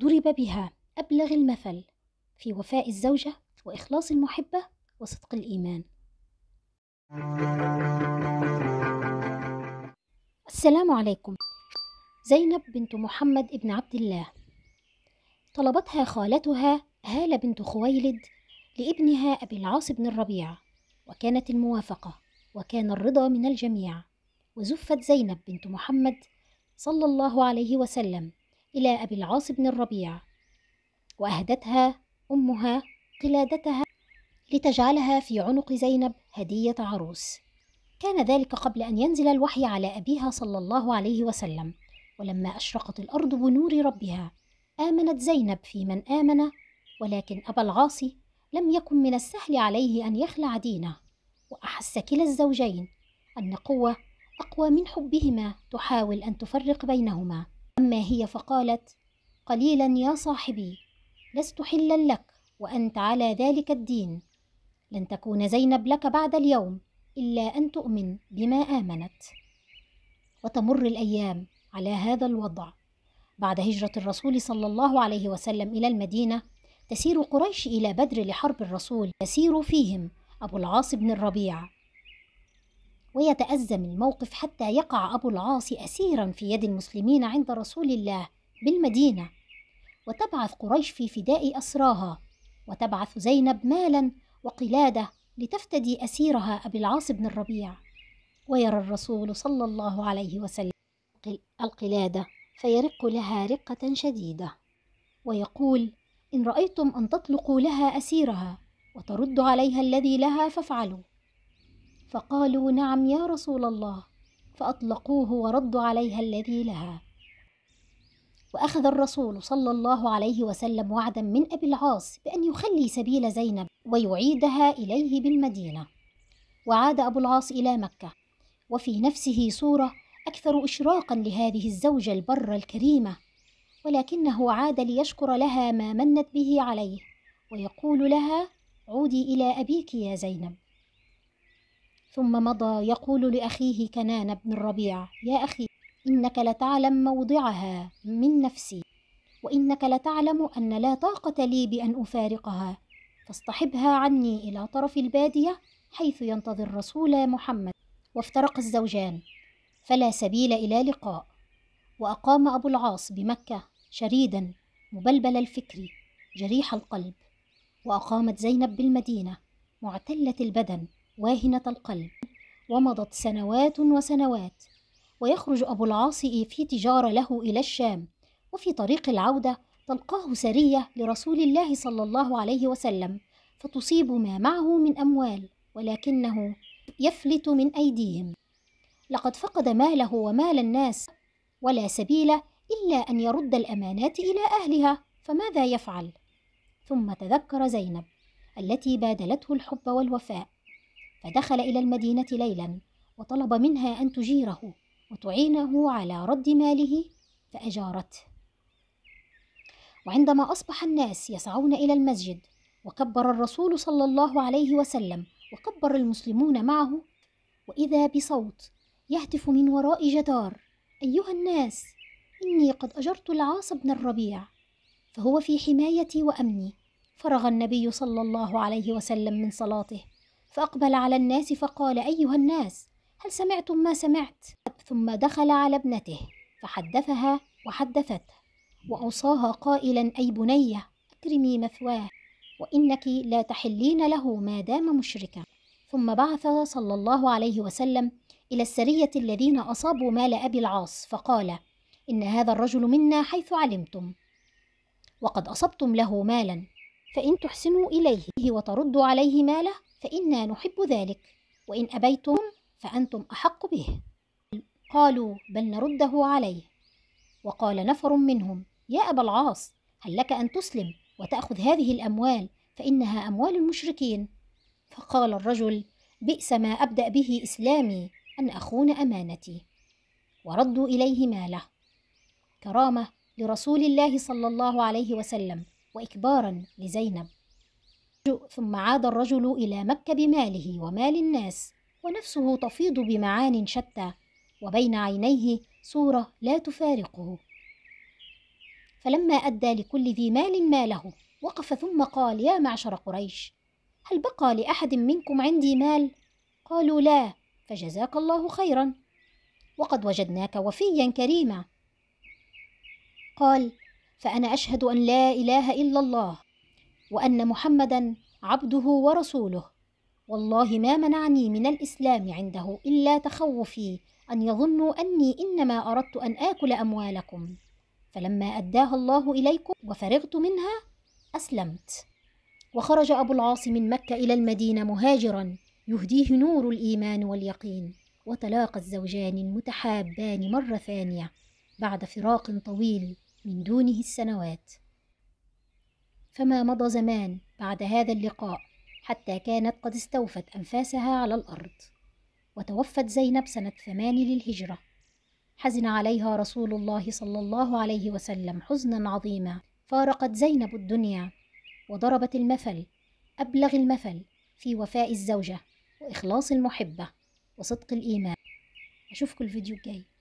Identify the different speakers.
Speaker 1: ضرب بها أبلغ المثل في وفاء الزوجة وإخلاص المحبة وصدق الإيمان السلام عليكم زينب بنت محمد ابن عبد الله طلبتها خالتها هالة بنت خويلد لابنها أبي العاص بن الربيع وكانت الموافقة وكان الرضا من الجميع وزفت زينب بنت محمد صلى الله عليه وسلم إلى أبي العاص بن الربيع وأهدتها أمها قلادتها لتجعلها في عنق زينب هدية عروس كان ذلك قبل أن ينزل الوحي على أبيها صلى الله عليه وسلم ولما أشرقت الأرض بنور ربها آمنت زينب في من آمن ولكن أبا العاص لم يكن من السهل عليه أن يخلع دينه وأحس كلا الزوجين أن قوة أقوى من حبهما تحاول أن تفرق بينهما هي فقالت قليلا يا صاحبي لست حلا لك وانت على ذلك الدين لن تكون زينب لك بعد اليوم الا ان تؤمن بما امنت وتمر الايام على هذا الوضع بعد هجره الرسول صلى الله عليه وسلم الى المدينه تسير قريش الى بدر لحرب الرسول يسير فيهم ابو العاص بن الربيع ويتأزم الموقف حتى يقع أبو العاص أسيرا في يد المسلمين عند رسول الله بالمدينة وتبعث قريش في فداء أسراها وتبعث زينب مالا وقلادة لتفتدي أسيرها أبي العاص بن الربيع ويرى الرسول صلى الله عليه وسلم القلادة فيرق لها رقة شديدة ويقول إن رأيتم أن تطلقوا لها أسيرها وترد عليها الذي لها فافعلوا فقالوا نعم يا رسول الله فأطلقوه وردوا عليها الذي لها وأخذ الرسول صلى الله عليه وسلم وعدا من أبي العاص بأن يخلي سبيل زينب ويعيدها إليه بالمدينة وعاد أبو العاص إلى مكة وفي نفسه صورة أكثر إشراقا لهذه الزوجة البرة الكريمة ولكنه عاد ليشكر لها ما منت به عليه ويقول لها عودي إلى أبيك يا زينب ثم مضى يقول لأخيه كنان بن الربيع يا أخي إنك لتعلم موضعها من نفسي وإنك لتعلم أن لا طاقة لي بأن أفارقها فاصطحبها عني إلى طرف البادية حيث ينتظر رسول محمد وافترق الزوجان فلا سبيل إلى لقاء وأقام أبو العاص بمكة شريدا مبلبل الفكر جريح القلب وأقامت زينب بالمدينة معتلة البدن واهنة القلب ومضت سنوات وسنوات ويخرج أبو العاص في تجارة له إلى الشام وفي طريق العودة تلقاه سرية لرسول الله صلى الله عليه وسلم فتصيب ما معه من أموال ولكنه يفلت من أيديهم لقد فقد ماله ومال الناس ولا سبيل إلا أن يرد الأمانات إلى أهلها فماذا يفعل؟ ثم تذكر زينب التي بادلته الحب والوفاء فدخل إلى المدينة ليلا وطلب منها أن تجيره وتعينه على رد ماله فأجارته وعندما أصبح الناس يسعون إلى المسجد وكبر الرسول صلى الله عليه وسلم وكبر المسلمون معه وإذا بصوت يهتف من وراء جدار أيها الناس إني قد أجرت العاص بن الربيع فهو في حمايتي وأمني فرغ النبي صلى الله عليه وسلم من صلاته فأقبل على الناس فقال أيها الناس هل سمعتم ما سمعت؟ ثم دخل على ابنته فحدثها وحدثته وأوصاها قائلا أي بنية أكرمي مثواه وإنك لا تحلين له ما دام مشركا ثم بعث صلى الله عليه وسلم إلى السرية الذين أصابوا مال أبي العاص فقال إن هذا الرجل منا حيث علمتم وقد أصبتم له مالا فإن تحسنوا إليه وتردوا عليه ماله فإنا نحب ذلك وإن أبيتم فأنتم أحق به قالوا بل نرده عليه وقال نفر منهم يا أبا العاص هل لك أن تسلم وتأخذ هذه الأموال فإنها أموال المشركين فقال الرجل بئس ما أبدأ به إسلامي أن أخون أمانتي وردوا إليه ماله كرامة لرسول الله صلى الله عليه وسلم وإكبارا لزينب ثم عاد الرجل إلى مكة بماله ومال الناس ونفسه تفيض بمعان شتى وبين عينيه صورة لا تفارقه فلما أدى لكل ذي مال ماله وقف ثم قال يا معشر قريش هل بقى لأحد منكم عندي مال؟ قالوا لا فجزاك الله خيرا وقد وجدناك وفيا كريما قال فأنا أشهد أن لا إله إلا الله وأن محمدا عبده ورسوله والله ما منعني من الإسلام عنده إلا تخوفي أن يظنوا أني إنما أردت أن آكل أموالكم فلما أداها الله إليكم وفرغت منها أسلمت وخرج أبو العاص من مكة إلى المدينة مهاجرا يهديه نور الإيمان واليقين وتلاقى الزوجان المتحابان مرة ثانية بعد فراق طويل من دونه السنوات فما مضى زمان بعد هذا اللقاء حتى كانت قد استوفت أنفاسها على الأرض وتوفت زينب سنة ثمان للهجرة حزن عليها رسول الله صلى الله عليه وسلم حزنا عظيما فارقت زينب الدنيا وضربت المثل أبلغ المثل في وفاء الزوجة وإخلاص المحبة وصدق الإيمان أشوفكم الفيديو الجاي